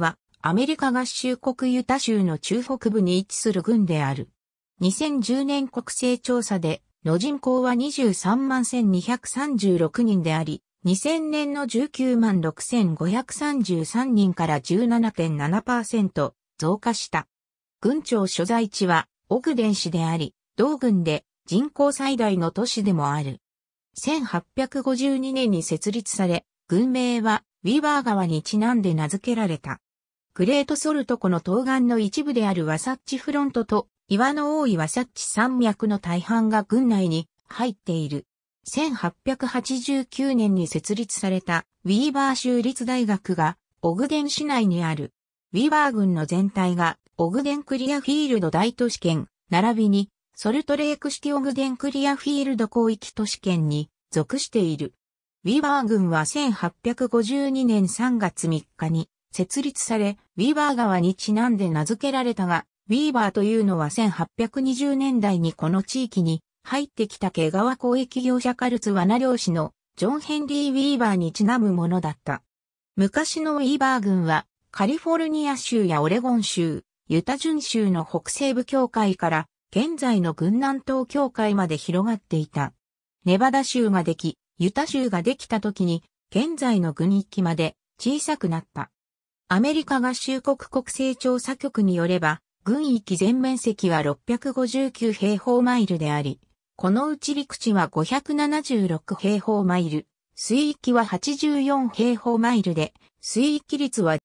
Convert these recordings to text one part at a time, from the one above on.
は、アメリカ合衆国ユタ州の中北部に位置する郡である。2010年国勢調査で、の人口は23万1236人であり、2000年の19万6533人から17.7%増加した。郡庁所在地はオグデン市であり、同郡で人口最大の都市でもある。1852年に設立され、郡名はウィーバー川にちなんで名付けられた。グレートソルト湖の東岸の一部であるワサッチフロントと岩の多いワサッチ山脈の大半が軍内に入っている。1889年に設立されたウィーバー州立大学がオグデン市内にある。ウィーバー軍の全体がオグデンクリアフィールド大都市圏並びにソルトレーク式オグデンクリアフィールド広域都市圏に属している。ウィーバー軍は1852年3月3日に設立され、ウィーバー川にちなんで名付けられたが、ウィーバーというのは1820年代にこの地域に入ってきた毛川公益業者カルツワナ漁師のジョン・ヘンリー・ウィーバーにちなむものだった。昔のウィーバー軍はカリフォルニア州やオレゴン州、ユタ準州の北西部境界から現在の軍南東境界まで広がっていた。ネバダ州ができ、ユタ州ができた時に現在の軍域まで小さくなった。アメリカ合衆国国勢調査局によれば、軍域全面積は659平方マイルであり、このうち陸地は576平方マイル、水域は84平方マイルで、水域率は、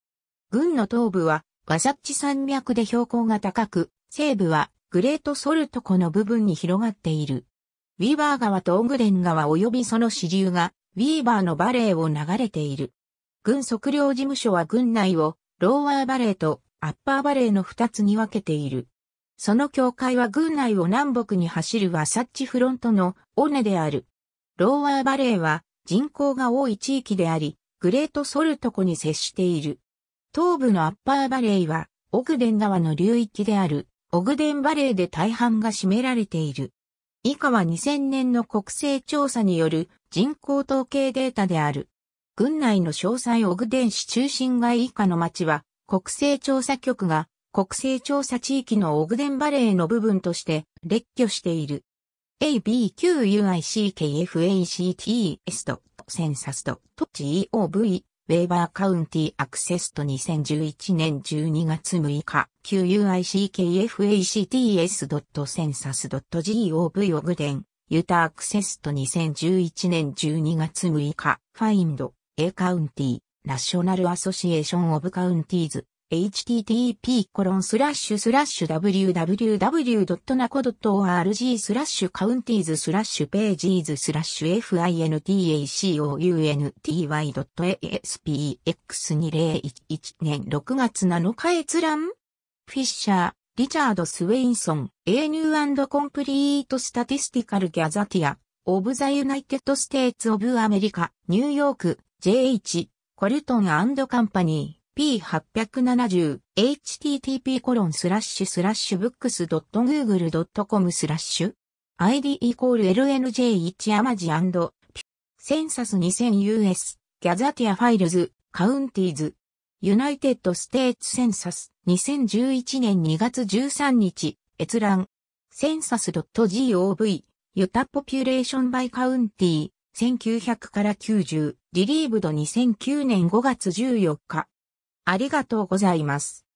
軍の東部はワザッチ山脈で標高が高く、西部はグレートソルト湖の部分に広がっている。ウィーバー川とオグレン川及びその支流が、ウィーバーのバレーを流れている。軍測量事務所は軍内をローワーバレーとアッパーバレーの2つに分けている。その境界は軍内を南北に走るワサッチフロントの尾根である。ローワーバレーは人口が多い地域であり、グレートソルト湖に接している。東部のアッパーバレーは、オグデン川の流域である、オグデンバレーで大半が占められている。以下は2000年の国勢調査による人口統計データである。軍内の詳細オグデン市中心街以下の町は、国勢調査局が国勢調査地域のオグデンバレーの部分として列挙している。ABQUICKFACTES.census.gov ウェーバーカウンティアクセスト2011年12月6日、QUICKFACTS.census.gov オグデン、ユタアクセスト2011年12月6日、ファインド。A カウンティ、ナショナルアソシエーションオブカウンティーズ、http コロンスラッシュスラッシュ www.naco.org スラッシュカウンティーズスラッシュページーズスラッシュ fintacounty.aspx2011 年6月7日閲覧フィッシャー、リチャード・スウェインソン、A New and Complete Statistical Gazetteer of the United States of America、ニューヨーク、JH、コルトンカンパニー、P870、http コロンスラッシュスラッシュブックス .google.com スラッシュ ID イコール LNJ1 アマジピセンサス 2000US ギャザティアファイルズカウンティーズユナイテッドステーツセンサス2011年2月13日閲覧センサス .gov ユタポピュレーションバイカウンティー1900から90、リリーブド2009年5月14日。ありがとうございます。